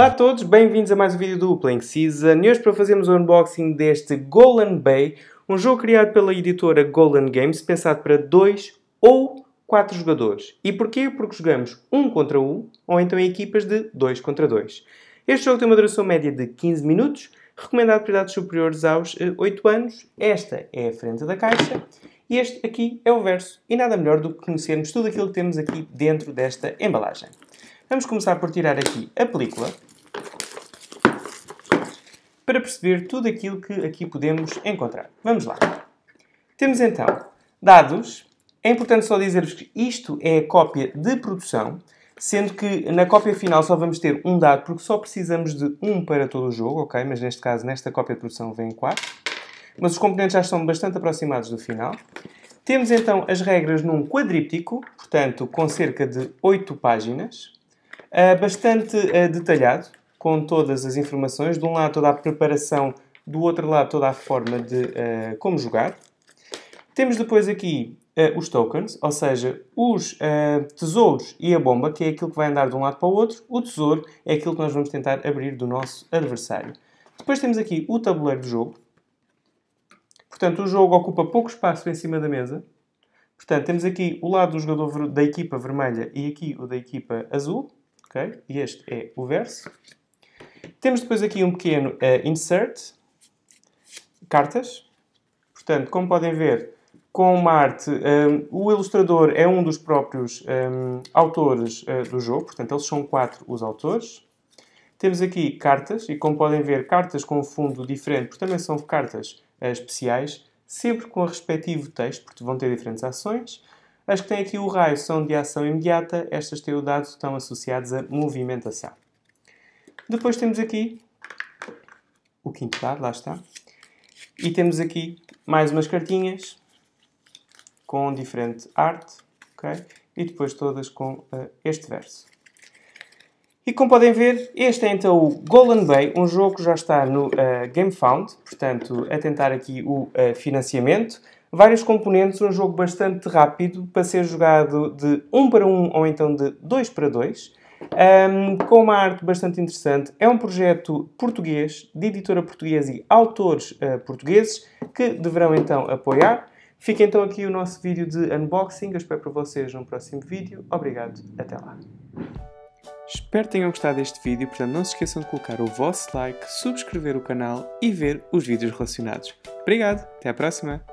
Olá a todos, bem-vindos a mais um vídeo do Playing Season e hoje para fazermos o unboxing deste Golan Bay, um jogo criado pela editora Golan Games, pensado para 2 ou 4 jogadores. E porquê? Porque jogamos 1 um contra 1 um, ou então em equipas de 2 contra 2. Este jogo tem uma duração média de 15 minutos, recomendado para idades superiores aos 8 eh, anos. Esta é a frente da caixa e este aqui é o verso. E nada melhor do que conhecermos tudo aquilo que temos aqui dentro desta embalagem. Vamos começar por tirar aqui a película para perceber tudo aquilo que aqui podemos encontrar. Vamos lá. Temos então dados. É importante só dizer-vos que isto é a cópia de produção, sendo que na cópia final só vamos ter um dado, porque só precisamos de um para todo o jogo, ok? Mas neste caso, nesta cópia de produção, vem quatro. Mas os componentes já estão bastante aproximados do final. Temos então as regras num quadríptico, portanto, com cerca de 8 páginas, ah, bastante ah, detalhado com todas as informações. De um lado, toda a preparação, do outro lado, toda a forma de uh, como jogar. Temos depois aqui uh, os tokens, ou seja, os uh, tesouros e a bomba, que é aquilo que vai andar de um lado para o outro. O tesouro é aquilo que nós vamos tentar abrir do nosso adversário. Depois temos aqui o tabuleiro de jogo. Portanto, o jogo ocupa pouco espaço em cima da mesa. Portanto, temos aqui o lado do jogador da equipa vermelha e aqui o da equipa azul. Okay? E este é o verso. Temos depois aqui um pequeno uh, insert, cartas. Portanto, como podem ver, com Marte, um, ehm, o ilustrador é um dos próprios um, ehm, autores uh, do jogo, portanto, eles são quatro os autores. Temos aqui cartas, e como podem ver, cartas com fundo diferente, porque também são cartas uh, especiais, sempre com o respectivo texto, porque vão ter diferentes ações. As que têm aqui o raio são de ação imediata, estas têm o dado estão associadas a movimentação. Depois temos aqui o quinto dado, lá está. E temos aqui mais umas cartinhas com diferente arte, ok? E depois todas com uh, este verso. E como podem ver, este é então o Golden Bay, um jogo que já está no uh, eh, GameFound, portanto, a tentar aqui o uh, financiamento. Vários componentes, um jogo bastante rápido para ser jogado de 1 um para 1 um, ou então de 2 para 2 um, com uma arte bastante interessante. É um projeto português, de editora portuguesa e autores uh, portugueses, que deverão então apoiar. Fica então aqui o nosso vídeo de unboxing. Eu espero para vocês num próximo vídeo. Obrigado, até lá. Espero que tenham gostado deste vídeo, portanto não se esqueçam de colocar o vosso like, subscrever o canal e ver os vídeos relacionados. Obrigado, até à próxima!